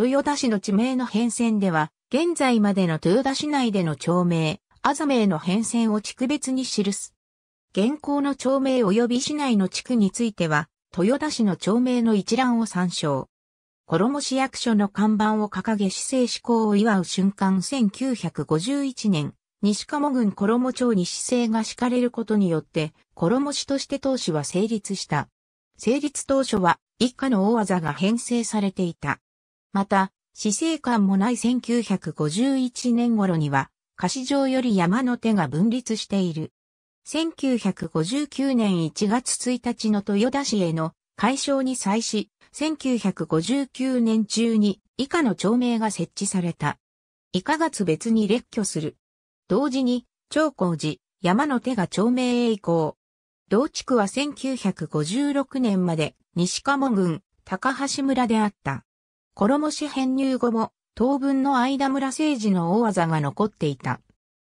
豊田市の地名の変遷では、現在までの豊田市内での町名、あざ名の変遷を地区別に記す。現行の町名及び市内の地区については、豊田市の町名の一覧を参照。衣市役所の看板を掲げ市政施行を祝う瞬間1951年、西鴨郡衣町に市政が敷かれることによって、衣市として当市は成立した。成立当初は、以下の大技が編成されていた。また、死生観もない1951年頃には、貸城より山の手が分立している。1959年1月1日の豊田市への解消に際し、1959年中に以下の町名が設置された。以下月別に列挙する。同時に、長光寺、山の手が町名へ移行。同地区は1956年まで西鴨郡高橋村であった。衣氏編入後も、当分の間村政治の大技が残っていた。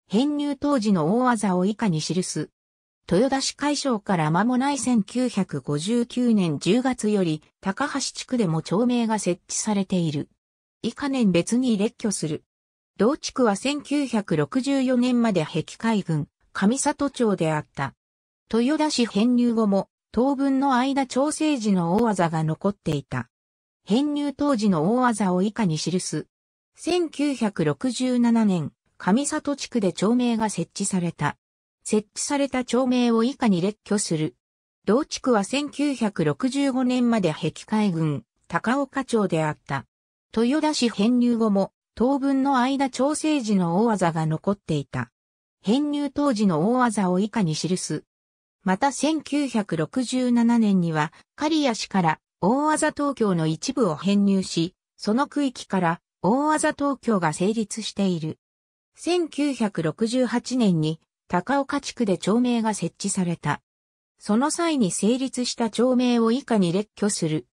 編入当時の大技を以下に記す。豊田市解消から間もない1959年10月より、高橋地区でも町名が設置されている。以下年別に列挙する。同地区は1964年まで壁海軍、上里町であった。豊田市編入後も、当分の間調整時の大技が残っていた。編入当時の大技を以下に記す。1967年、上里地区で町名が設置された。設置された町名を以下に列挙する。同地区は1965年まで壁海軍、高岡町であった。豊田市編入後も、当分の間調整時の大技が残っていた。編入当時の大技を以下に記す。また1967年には、刈谷市から大技東京の一部を編入し、その区域から大技東京が成立している。1968年に高岡地区で町名が設置された。その際に成立した町名を以下に列挙する。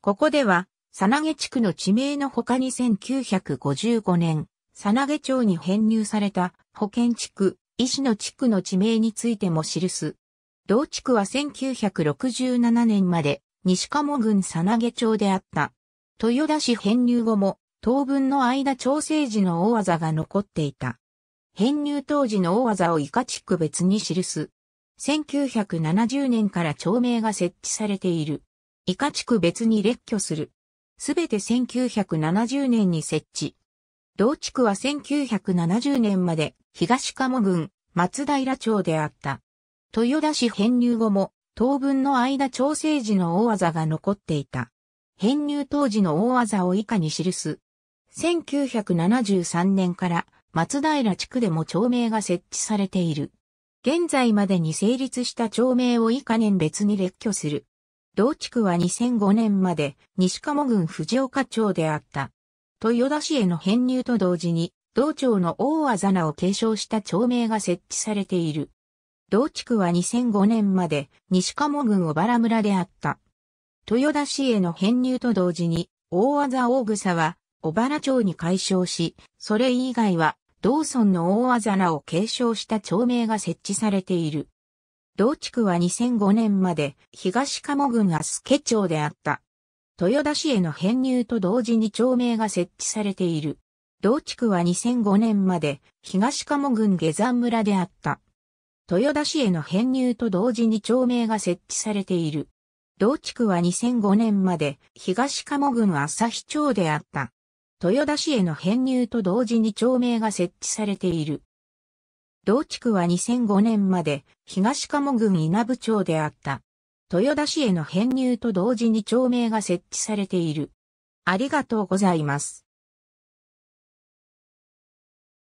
ここでは、さなげ地区の地名の他に1955年、さなげ町に編入された保健地区、医師の地区の地名についても記す。同地区は1967年まで西鴨郡さなげ町であった。豊田市編入後も、当分の間調整時の大技が残っていた。編入当時の大技を以下地区別に記す。1970年から町名が設置されている。以下地区別に列挙する。すべて1970年に設置。同地区は1970年まで東鴨郡松平町であった。豊田市編入後も当分の間調整時の大技が残っていた。編入当時の大技を以下に記す。1973年から松平地区でも町名が設置されている。現在までに成立した町名を以下年別に列挙する。同地区は2005年まで西鴨郡藤岡町であった。豊田市への編入と同時に、同町の大技名を継承した町名が設置されている。同地区は2005年まで西鴨郡小原村であった。豊田市への編入と同時に、大技大草は小原町に解消し、それ以外は道村の大技名を継承した町名が設置されている。同地区は2005年まで東鴨郡アスケ町であった。豊田市への編入と同時に町名が設置されている。同地区は2005年まで東鴨郡下山村であった。豊田市への編入と同時に町名が設置されている。同地区は2005年まで東鴨郡日町であった。豊田市への編入と同時に町名が設置されている。同地区は2005年まで東鴨郡稲部町であった。豊田市への編入と同時に町名が設置されている。ありがとうございます。